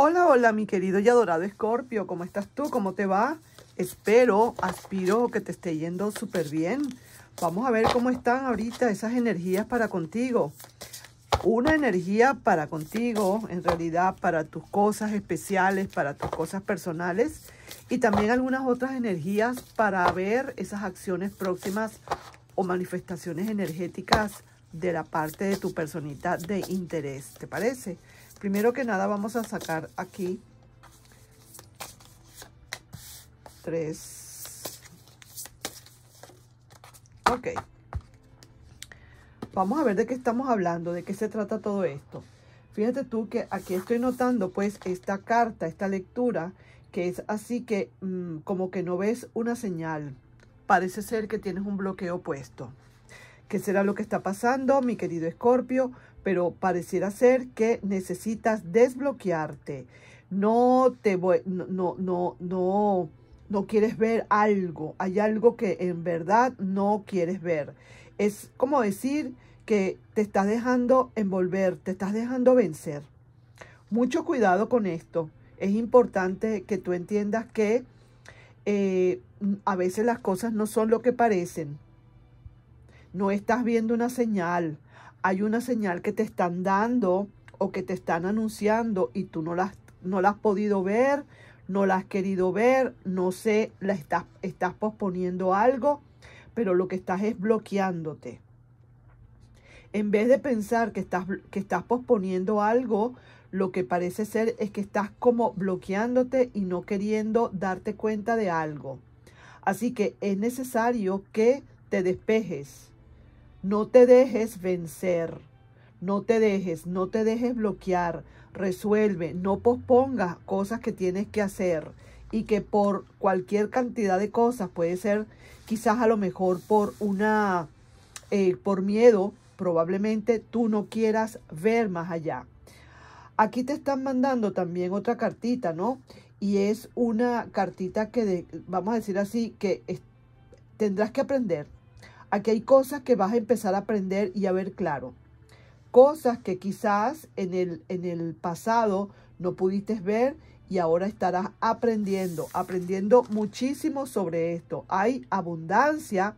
Hola, hola mi querido y adorado Escorpio, ¿cómo estás tú? ¿Cómo te va? Espero, aspiro que te esté yendo súper bien. Vamos a ver cómo están ahorita esas energías para contigo. Una energía para contigo, en realidad para tus cosas especiales, para tus cosas personales y también algunas otras energías para ver esas acciones próximas o manifestaciones energéticas de la parte de tu personita de interés. ¿Te parece? Primero que nada vamos a sacar aquí tres. Ok. Vamos a ver de qué estamos hablando, de qué se trata todo esto. Fíjate tú que aquí estoy notando pues esta carta, esta lectura, que es así que mm, como que no ves una señal. Parece ser que tienes un bloqueo puesto. ¿Qué será lo que está pasando, mi querido Escorpio? pero pareciera ser que necesitas desbloquearte. No te voy, no, no, no, no, quieres ver algo. Hay algo que en verdad no quieres ver. Es como decir que te estás dejando envolver, te estás dejando vencer. Mucho cuidado con esto. Es importante que tú entiendas que eh, a veces las cosas no son lo que parecen. No estás viendo una señal, hay una señal que te están dando o que te están anunciando y tú no la, no has podido ver, no la has querido ver, no sé, la estás, estás posponiendo algo, pero lo que estás es bloqueándote. En vez de pensar que estás, que estás posponiendo algo, lo que parece ser es que estás como bloqueándote y no queriendo darte cuenta de algo. Así que es necesario que te despejes no te dejes vencer. No te dejes, no te dejes bloquear. Resuelve, no pospongas cosas que tienes que hacer y que por cualquier cantidad de cosas, puede ser quizás a lo mejor por una, eh, por miedo, probablemente tú no quieras ver más allá. Aquí te están mandando también otra cartita, ¿no? Y es una cartita que, vamos a decir así, que tendrás que aprender, Aquí hay cosas que vas a empezar a aprender y a ver claro. Cosas que quizás en el, en el pasado no pudiste ver y ahora estarás aprendiendo, aprendiendo muchísimo sobre esto. Hay abundancia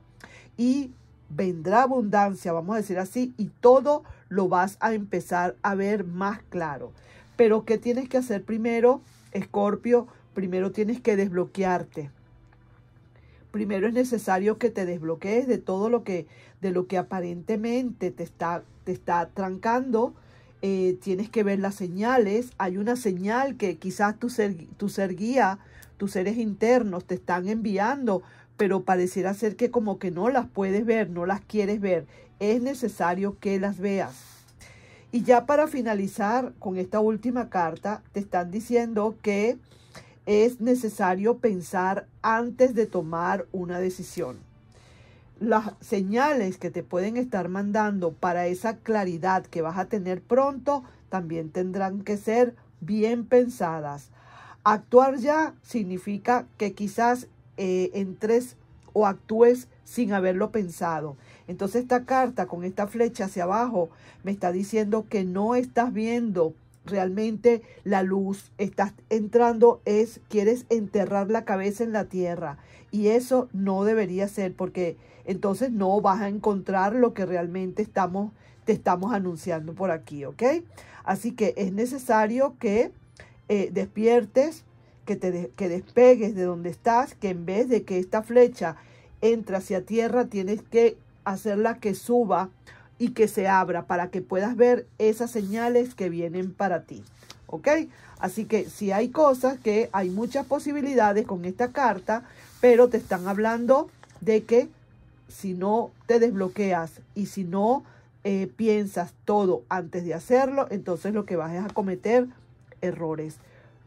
y vendrá abundancia, vamos a decir así, y todo lo vas a empezar a ver más claro. Pero ¿qué tienes que hacer primero, Escorpio? Primero tienes que desbloquearte primero es necesario que te desbloquees de todo lo que, de lo que aparentemente te está, te está trancando. Eh, tienes que ver las señales. Hay una señal que quizás tu ser, tu ser guía, tus seres internos te están enviando, pero pareciera ser que como que no las puedes ver, no las quieres ver. Es necesario que las veas. Y ya para finalizar con esta última carta, te están diciendo que es necesario pensar antes de tomar una decisión. Las señales que te pueden estar mandando para esa claridad que vas a tener pronto también tendrán que ser bien pensadas. Actuar ya significa que quizás eh, entres o actúes sin haberlo pensado. Entonces esta carta con esta flecha hacia abajo me está diciendo que no estás viendo realmente la luz, estás entrando es, quieres enterrar la cabeza en la tierra. Y eso no debería ser porque entonces no vas a encontrar lo que realmente estamos, te estamos anunciando por aquí, ¿ok? Así que es necesario que eh, despiertes, que te que despegues de donde estás, que en vez de que esta flecha entra hacia tierra, tienes que hacerla que suba y que se abra para que puedas ver esas señales que vienen para ti. ¿Ok? Así que si hay cosas que hay muchas posibilidades con esta carta, pero te están hablando de que si no te desbloqueas y si no eh, piensas todo antes de hacerlo, entonces lo que vas es a cometer errores.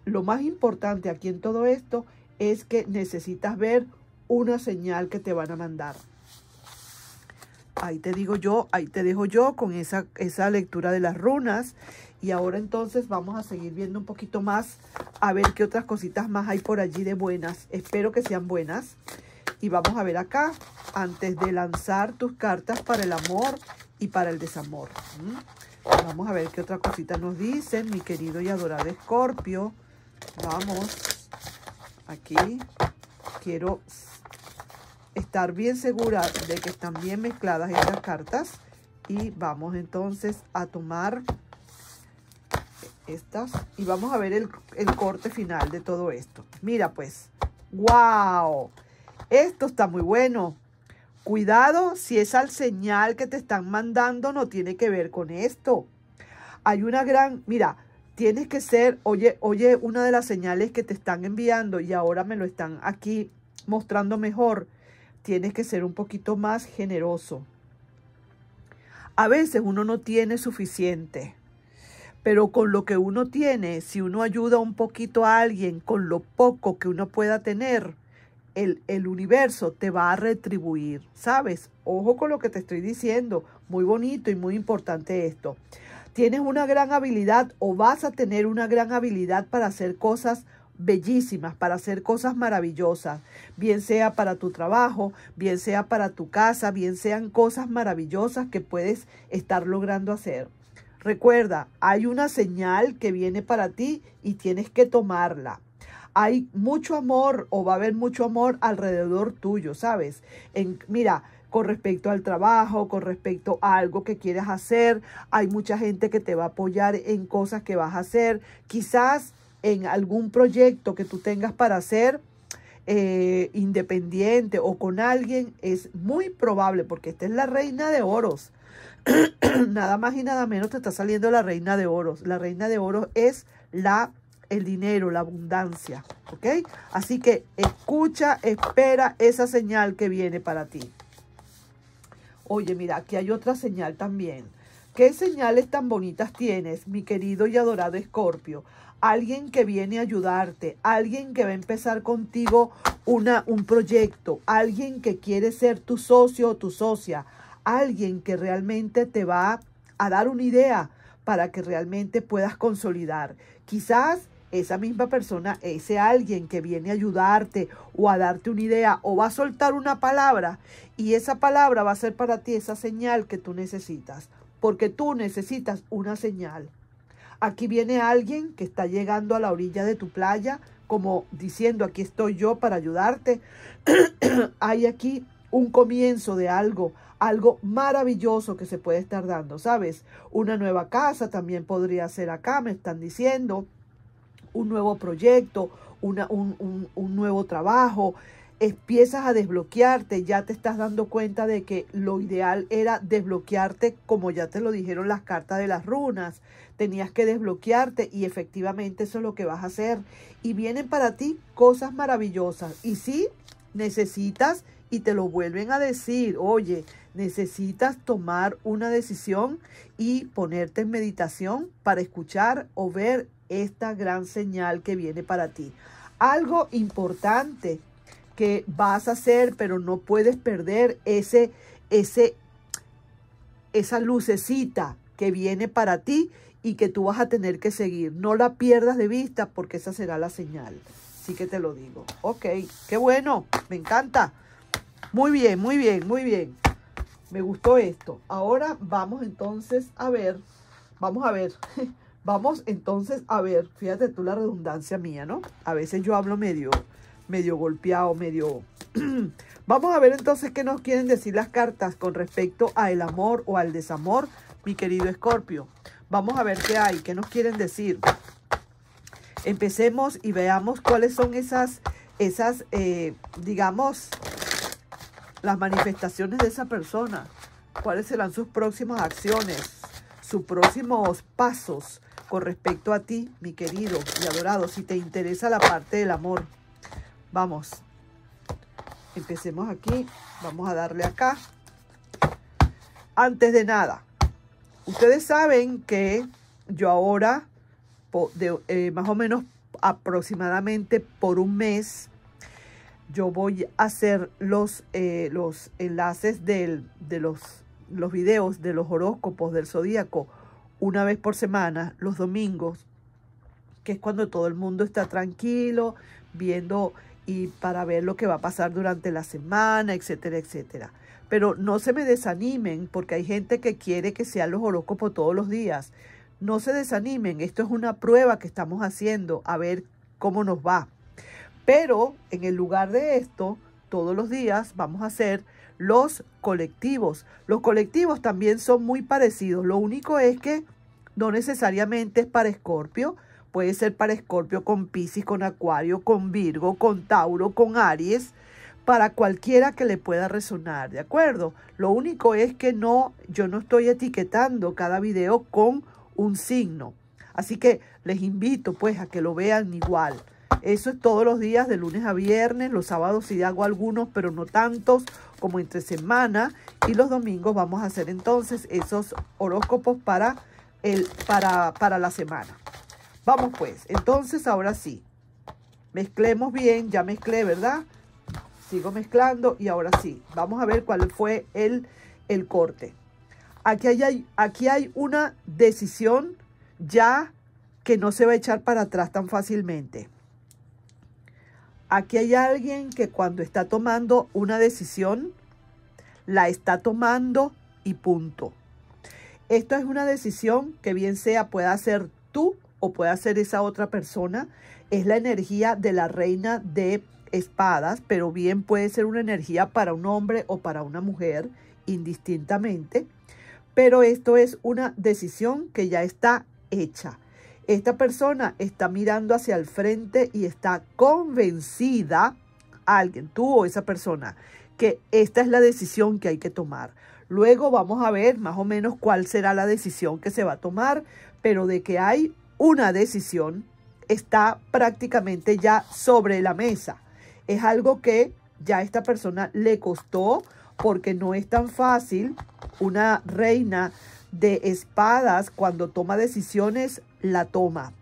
Lo más importante aquí en todo esto es que necesitas ver una señal que te van a mandar. Ahí te digo yo, ahí te dejo yo con esa, esa lectura de las runas. Y ahora entonces vamos a seguir viendo un poquito más, a ver qué otras cositas más hay por allí de buenas. Espero que sean buenas. Y vamos a ver acá, antes de lanzar tus cartas para el amor y para el desamor. ¿Mm? Vamos a ver qué otra cosita nos dicen, mi querido y adorado Escorpio. Vamos, aquí quiero estar bien segura de que están bien mezcladas estas cartas. Y vamos entonces a tomar estas y vamos a ver el, corte final de todo esto. Mira pues, wow, esto está muy bueno. Cuidado si esa señal que te están mandando no tiene que ver con esto. Hay una gran, mira, tienes que ser, oye, oye, una de las señales que te están enviando y ahora me lo están aquí mostrando mejor tienes que ser un poquito más generoso. A veces uno no tiene suficiente, pero con lo que uno tiene, si uno ayuda un poquito a alguien con lo poco que uno pueda tener, el, el universo te va a retribuir, ¿sabes? Ojo con lo que te estoy diciendo, muy bonito y muy importante esto. Tienes una gran habilidad o vas a tener una gran habilidad para hacer cosas bellísimas, para hacer cosas maravillosas, bien sea para tu trabajo, bien sea para tu casa, bien sean cosas maravillosas que puedes estar logrando hacer. Recuerda, hay una señal que viene para ti y tienes que tomarla. Hay mucho amor o va a haber mucho amor alrededor tuyo, ¿sabes? En, mira, con respecto al trabajo, con respecto a algo que quieras hacer, hay mucha gente que te va a apoyar en cosas que vas a hacer. Quizás en algún proyecto que tú tengas para hacer eh, independiente o con alguien, es muy probable, porque esta es la reina de oros. nada más y nada menos te está saliendo la reina de oros. La reina de oros es la el dinero, la abundancia, ¿ok? Así que escucha, espera esa señal que viene para ti. Oye, mira, aquí hay otra señal también. ¿Qué señales tan bonitas tienes, mi querido y adorado Escorpio? Alguien que viene a ayudarte, alguien que va a empezar contigo una, un proyecto, alguien que quiere ser tu socio o tu socia, alguien que realmente te va a dar una idea para que realmente puedas consolidar. Quizás esa misma persona, ese alguien que viene a ayudarte o a darte una idea o va a soltar una palabra y esa palabra va a ser para ti esa señal que tú necesitas porque tú necesitas una señal. Aquí viene alguien que está llegando a la orilla de tu playa, como diciendo, aquí estoy yo para ayudarte. Hay aquí un comienzo de algo, algo maravilloso que se puede estar dando, ¿sabes? Una nueva casa también podría ser acá, me están diciendo, un nuevo proyecto, un, un nuevo trabajo, empiezas a desbloquearte, ya te estás dando cuenta de que lo ideal era desbloquearte, como ya te lo dijeron las cartas de las runas, tenías que desbloquearte y efectivamente eso es lo que vas a hacer. Y vienen para ti cosas maravillosas. Y si necesitas, y te lo vuelven a decir, oye, necesitas tomar una decisión y ponerte en meditación para escuchar o ver esta gran señal que viene para ti. Algo importante que vas a hacer, pero no puedes perder ese, ese, esa lucecita que viene para ti y que tú vas a tener que seguir. No la pierdas de vista porque esa será la señal. Así que te lo digo. Ok, qué bueno, me encanta. Muy bien, muy bien, muy bien. Me gustó esto. Ahora vamos entonces a ver, vamos a ver, vamos entonces a ver, fíjate tú la redundancia mía, ¿no? A veces yo hablo medio, medio golpeado, medio... Vamos a ver entonces qué nos quieren decir las cartas con respecto al amor o al desamor, mi querido Escorpio. Vamos a ver qué hay, qué nos quieren decir. Empecemos y veamos cuáles son esas, esas eh, digamos, las manifestaciones de esa persona. Cuáles serán sus próximas acciones, sus próximos pasos con respecto a ti, mi querido y adorado, si te interesa la parte del amor. Vamos, empecemos aquí, vamos a darle acá. Antes de nada, ustedes saben que yo ahora, eh, más o menos aproximadamente por un mes, yo voy a hacer los, eh, los enlaces de los, los videos de los horóscopos del zodíaco una vez por semana, los domingos, que es cuando todo el mundo está tranquilo, viendo y para ver lo que va a pasar durante la semana, etcétera, etcétera. Pero no se me desanimen porque hay gente que quiere que sean los horóscopos todos los días. No se desanimen, esto es una prueba que estamos haciendo a ver cómo nos va. Pero en el lugar de esto, todos los días vamos a hacer los colectivos. Los colectivos también son muy parecidos, lo único es que no necesariamente es para Escorpio, Puede ser para Escorpio con Pisces, con Acuario, con Virgo, con Tauro, con Aries, para cualquiera que le pueda resonar, ¿de acuerdo? Lo único es que no, yo no estoy etiquetando cada video con un signo. Así que les invito pues a que lo vean igual. Eso es todos los días, de lunes a viernes. Los sábados sí hago algunos, pero no tantos como entre semana. Y los domingos vamos a hacer entonces esos horóscopos para, el, para, para la semana. Vamos pues, entonces ahora sí. Mezclemos bien, ya mezclé, ¿verdad? Sigo mezclando y ahora sí. Vamos a ver cuál fue el, el corte. Aquí hay, aquí hay una decisión ya que no se va a echar para atrás tan fácilmente. Aquí hay alguien que cuando está tomando una decisión, la está tomando y punto. Esto es una decisión que bien sea pueda ser tú o puede ser esa otra persona es la energía de la reina de espadas, pero bien puede ser una energía para un hombre o para una mujer, indistintamente. Pero esto es una decisión que ya está hecha. Esta persona está mirando hacia el frente y está convencida, alguien, tú o esa persona, que esta es la decisión que hay que tomar. Luego vamos a ver más o menos cuál será la decisión que se va a tomar, pero de que hay una decisión está prácticamente ya sobre la mesa. Es algo que ya a esta persona le costó porque no es tan fácil una reina de espadas cuando toma decisiones, la toma.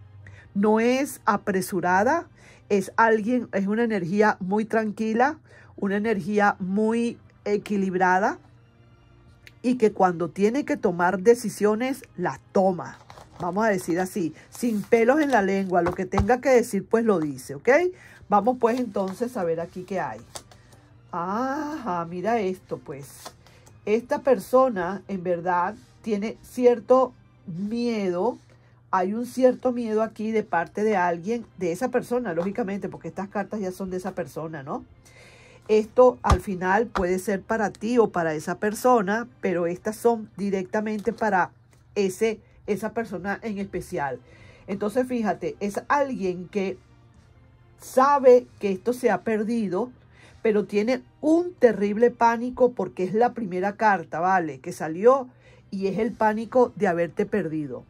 No es apresurada, es alguien, es una energía muy tranquila, una energía muy equilibrada y que cuando tiene que tomar decisiones, la toma vamos a decir así, sin pelos en la lengua, lo que tenga que decir, pues lo dice, ¿ok? Vamos pues entonces a ver aquí qué hay. Ajá, mira esto pues. Esta persona en verdad tiene cierto miedo, hay un cierto miedo aquí de parte de alguien, de esa persona, lógicamente, porque estas cartas ya son de esa persona, ¿no? Esto al final puede ser para ti o para esa persona, pero estas son directamente para ese esa persona en especial. Entonces, fíjate, es alguien que sabe que esto se ha perdido, pero tiene un terrible pánico porque es la primera carta, ¿vale? Que salió y es el pánico de haberte perdido.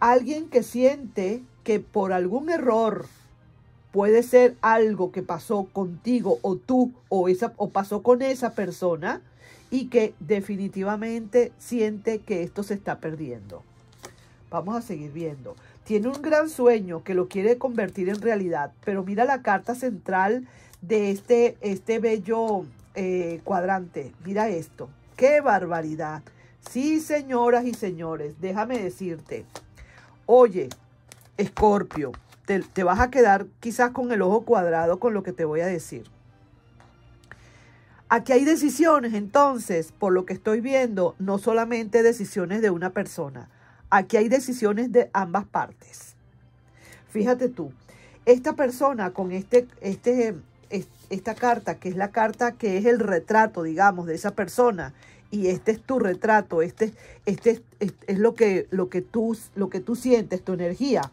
Alguien que siente que por algún error puede ser algo que pasó contigo o tú o, esa, o pasó con esa persona y que definitivamente siente que esto se está perdiendo. Vamos a seguir viendo. Tiene un gran sueño que lo quiere convertir en realidad, pero mira la carta central de este, este bello eh, cuadrante. Mira esto. ¡Qué barbaridad! Sí, señoras y señores, déjame decirte. Oye, Escorpio, te vas a quedar quizás con el ojo cuadrado con lo que te voy a decir. Aquí hay decisiones, entonces, por lo que estoy viendo, no solamente decisiones de una persona. Aquí hay decisiones de ambas partes. Fíjate tú, esta persona con este, este, esta carta, que es la carta que es el retrato, digamos, de esa persona, y este es tu retrato, este, este, es lo que, lo, que tú, lo que tú sientes, tu energía.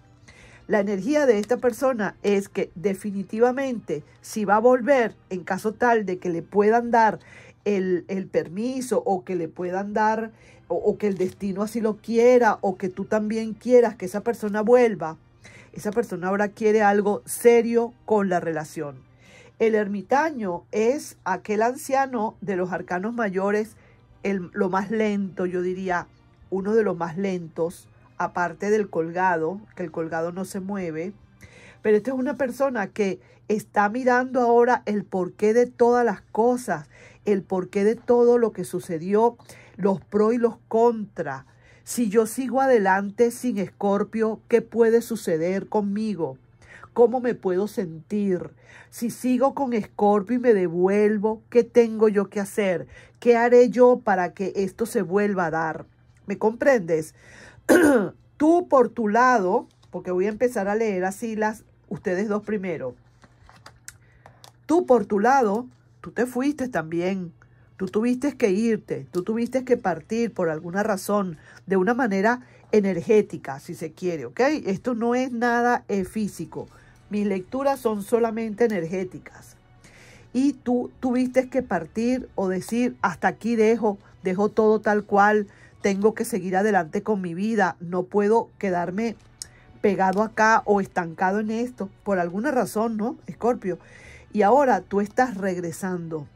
La energía de esta persona es que definitivamente si va a volver en caso tal de que le puedan dar el, permiso o que le puedan dar o, que el destino así lo quiera o que tú también quieras que esa persona vuelva, esa persona ahora quiere algo serio con la relación. El ermitaño es aquel anciano de los arcanos mayores, lo más lento, yo diría, uno de los más lentos, aparte del colgado, que el colgado no se mueve. Pero esto es una persona que está mirando ahora el porqué de todas las cosas, el porqué de todo lo que sucedió, los pro y los contra. Si yo sigo adelante sin escorpio, ¿qué puede suceder conmigo? ¿Cómo me puedo sentir? Si sigo con escorpio y me devuelvo, ¿qué tengo yo que hacer? ¿Qué haré yo para que esto se vuelva a dar? ¿Me comprendes? Tú por tu lado, porque voy a empezar a leer así las, ustedes dos primero. Tú por tu lado tú te fuiste también. Tú tuviste que irte, tú tuviste que partir por alguna razón, de una manera energética, si se quiere, ¿ok? Esto no es nada eh, físico. Mis lecturas son solamente energéticas. Y tú tuviste que partir o decir, hasta aquí dejo, dejo todo tal cual, tengo que seguir adelante con mi vida, no puedo quedarme pegado acá o estancado en esto, por alguna razón, ¿no? Escorpio y ahora tú estás regresando.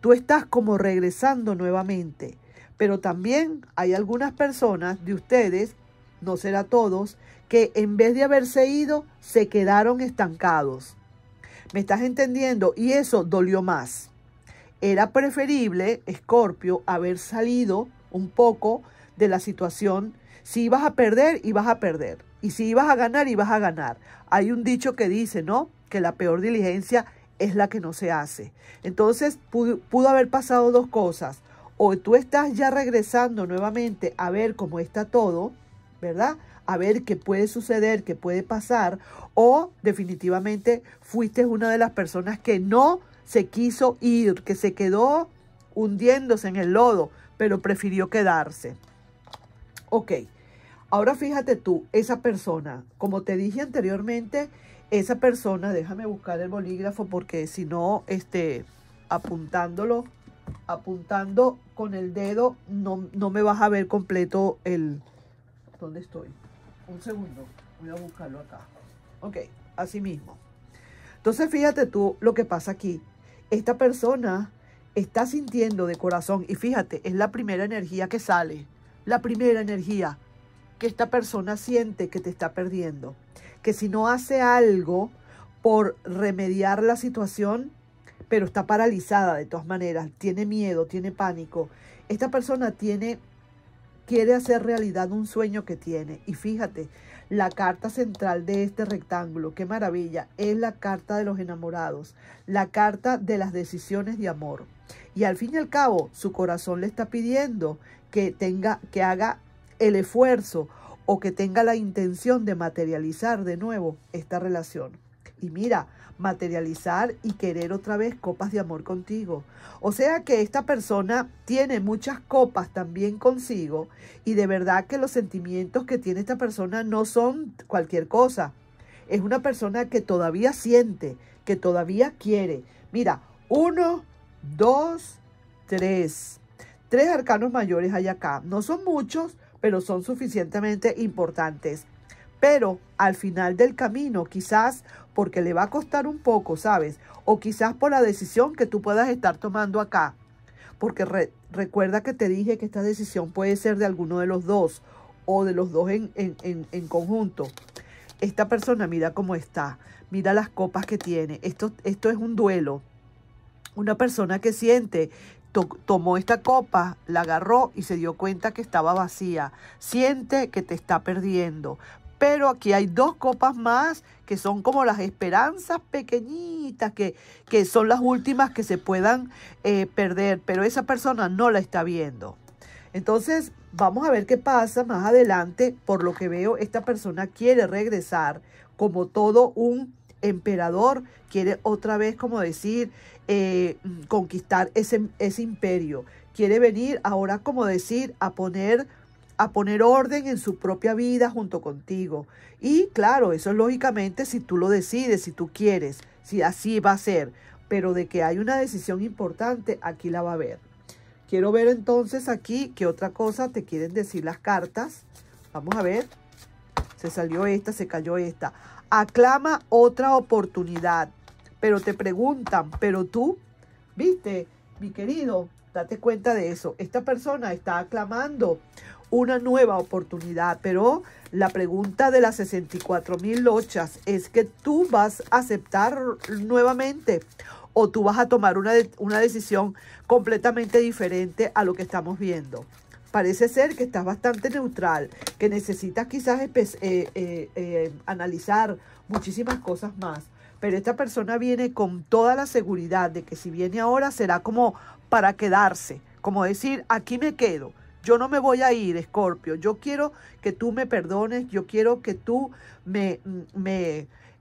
Tú estás como regresando nuevamente. Pero también hay algunas personas de ustedes, no será todos, que en vez de haberse ido, se quedaron estancados. ¿Me estás entendiendo? Y eso dolió más. Era preferible, Escorpio, haber salido un poco de la situación. Si ibas a perder, ibas a perder. Y si ibas a ganar, ibas a ganar. Hay un dicho que dice, ¿no? Que la peor diligencia es la que no se hace. Entonces pudo, haber pasado dos cosas. O tú estás ya regresando nuevamente a ver cómo está todo, ¿verdad? A ver qué puede suceder, qué puede pasar. O definitivamente fuiste una de las personas que no se quiso ir, que se quedó hundiéndose en el lodo, pero prefirió quedarse. Ok, ahora fíjate tú, esa persona, como te dije anteriormente, esa persona, déjame buscar el bolígrafo porque si no, este, apuntándolo, apuntando con el dedo, no, no me vas a ver completo el... ¿Dónde estoy? Un segundo, voy a buscarlo acá. Ok, así mismo. Entonces fíjate tú lo que pasa aquí. Esta persona está sintiendo de corazón, y fíjate, es la primera energía que sale, la primera energía que esta persona siente que te está perdiendo que si no hace algo por remediar la situación, pero está paralizada de todas maneras, tiene miedo, tiene pánico. Esta persona tiene quiere hacer realidad un sueño que tiene. Y fíjate, la carta central de este rectángulo, qué maravilla, es la carta de los enamorados, la carta de las decisiones de amor. Y al fin y al cabo, su corazón le está pidiendo que tenga que haga el esfuerzo o que tenga la intención de materializar de nuevo esta relación. Y mira, materializar y querer otra vez copas de amor contigo. O sea que esta persona tiene muchas copas también consigo y de verdad que los sentimientos que tiene esta persona no son cualquier cosa. Es una persona que todavía siente, que todavía quiere. Mira, uno, dos, tres. Tres arcanos mayores hay acá. No son muchos, pero son suficientemente importantes. Pero al final del camino, quizás porque le va a costar un poco, ¿sabes? O quizás por la decisión que tú puedas estar tomando acá. Porque recuerda que te dije que esta decisión puede ser de alguno de los dos o de los dos en, conjunto. Esta persona mira cómo está, mira las copas que tiene. Esto, esto es un duelo una persona que siente tomó esta copa, la agarró y se dio cuenta que estaba vacía. Siente que te está perdiendo. Pero aquí hay dos copas más que son como las esperanzas pequeñitas, que, que son las últimas que se puedan eh, perder, pero esa persona no la está viendo. Entonces, vamos a ver qué pasa más adelante. Por lo que veo, esta persona quiere regresar como todo un emperador quiere otra vez, como decir, eh, conquistar ese, ese imperio. Quiere venir ahora, como decir, a poner a poner orden en su propia vida junto contigo. Y claro, eso es lógicamente si tú lo decides, si tú quieres, si así va a ser. Pero de que hay una decisión importante, aquí la va a ver. Quiero ver entonces aquí qué otra cosa te quieren decir las cartas. Vamos a ver. Se salió esta, se cayó esta aclama otra oportunidad. Pero te preguntan, pero tú, viste, mi querido, date cuenta de eso. Esta persona está aclamando una nueva oportunidad, pero la pregunta de las 64 mil lochas es que tú vas a aceptar nuevamente o tú vas a tomar una, una decisión completamente diferente a lo que estamos viendo parece ser que estás bastante neutral, que necesitas quizás eh, eh, eh, analizar muchísimas cosas más. Pero esta persona viene con toda la seguridad de que si viene ahora será como para quedarse, como decir, aquí me quedo. Yo no me voy a ir, Escorpio. Yo quiero que tú me perdones, yo quiero que tú me mm,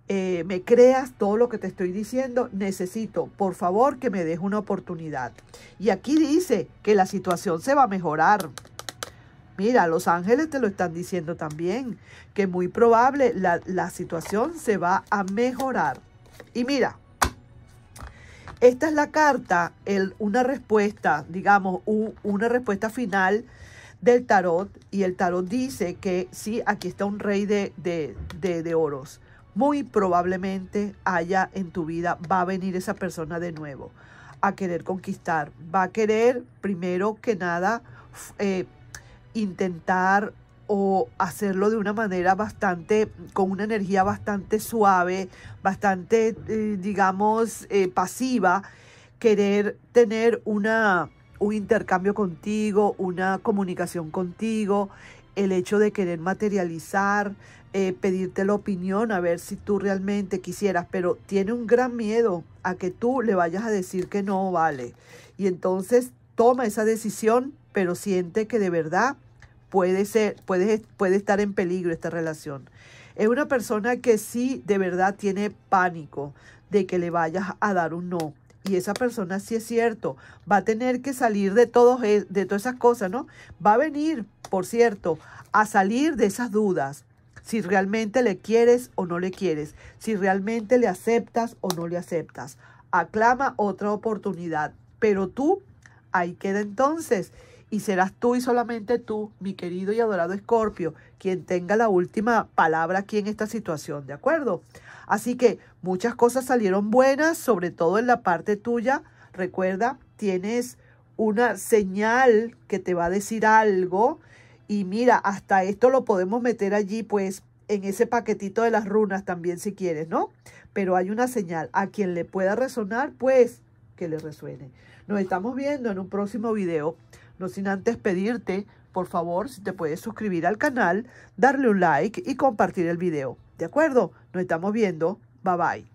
eh, me creas todo lo que te estoy diciendo, necesito, por favor, que me des una oportunidad. Y aquí dice que la situación se va a mejorar. Mira, los ángeles te lo están diciendo también, que muy probable la, situación se va a mejorar. Y mira, esta es la carta, una respuesta, digamos, una respuesta final del tarot. Y el tarot dice que sí, aquí está un rey de, de, de, de oros muy probablemente haya en tu vida, va a venir esa persona de nuevo a querer conquistar. Va a querer, primero que nada, eh, intentar o hacerlo de una manera bastante, con una energía bastante suave, bastante, eh, digamos, eh, pasiva, querer tener una, un intercambio contigo, una comunicación contigo, el hecho de querer materializar, eh, pedirte la opinión, a ver si tú realmente quisieras, pero tiene un gran miedo a que tú le vayas a decir que no vale. Y entonces toma esa decisión, pero siente que de verdad puede, ser, puede, puede estar en peligro esta relación. Es una persona que sí de verdad tiene pánico de que le vayas a dar un no y esa persona si es cierto, va a tener que salir de, todos, e, de todas esas cosas, ¿no? Va a venir, por cierto, a salir de esas dudas, si realmente le quieres o no le quieres, si realmente le aceptas o no le aceptas. Aclama otra oportunidad, pero tú, ahí queda entonces, y serás tú y solamente tú, mi querido y adorado Escorpio, quien tenga la última palabra aquí en esta situación, ¿de acuerdo? Así que muchas cosas salieron buenas, sobre todo en la parte tuya. Recuerda, tienes una señal que te va a decir algo. Y mira, hasta esto lo podemos meter allí, pues, en ese paquetito de las runas también si quieres, ¿no? Pero hay una señal. A quien le pueda resonar, pues, que le resuene. Nos estamos viendo en un próximo video. No sin antes pedirte, por favor, si te puedes suscribir al canal, darle un like y compartir el video. ¿De acuerdo? Nos estamos viendo. Bye bye.